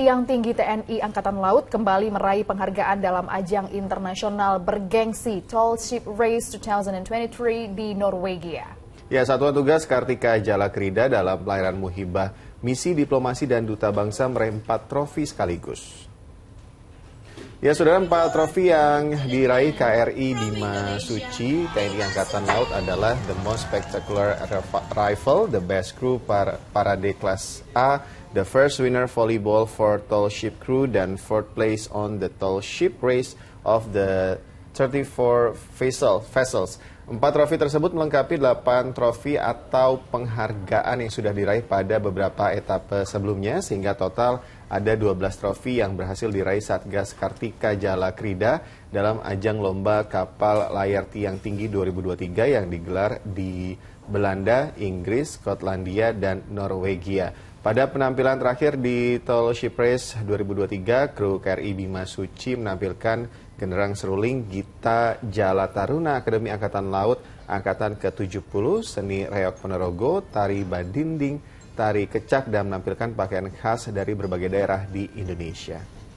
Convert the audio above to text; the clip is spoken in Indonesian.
tiang tinggi TNI Angkatan Laut kembali meraih penghargaan dalam ajang internasional bergengsi Tall Ship Race 2023 di Norwegia. Ya, Satuan Tugas Kartika Jala Krida dalam pelayaran muhibah misi diplomasi dan duta bangsa meraih empat trofi sekaligus. Ya saudara empat trofi yang diraih KRI Bima Suci TNI Angkatan Laut adalah the most spectacular rifle, the best crew par parade Class A, the first winner volleyball for tall ship crew dan fourth place on the tall ship race of the 34 vessels. Empat trofi tersebut melengkapi delapan trofi atau penghargaan yang sudah diraih pada beberapa etape sebelumnya sehingga total ada 12 trofi yang berhasil diraih Satgas Kartika Jala Krida dalam ajang lomba kapal layar tiang tinggi 2023 yang digelar di Belanda, Inggris, Skotlandia, dan Norwegia. Pada penampilan terakhir di Ship Race 2023, kru KRI Bima Suci menampilkan Generang Seruling Gita Jala Taruna Akademi Angkatan Laut Angkatan ke-70, Seni Reok Ponorogo, Tari Badinding, tari kecak dan menampilkan pakaian khas dari berbagai daerah di Indonesia.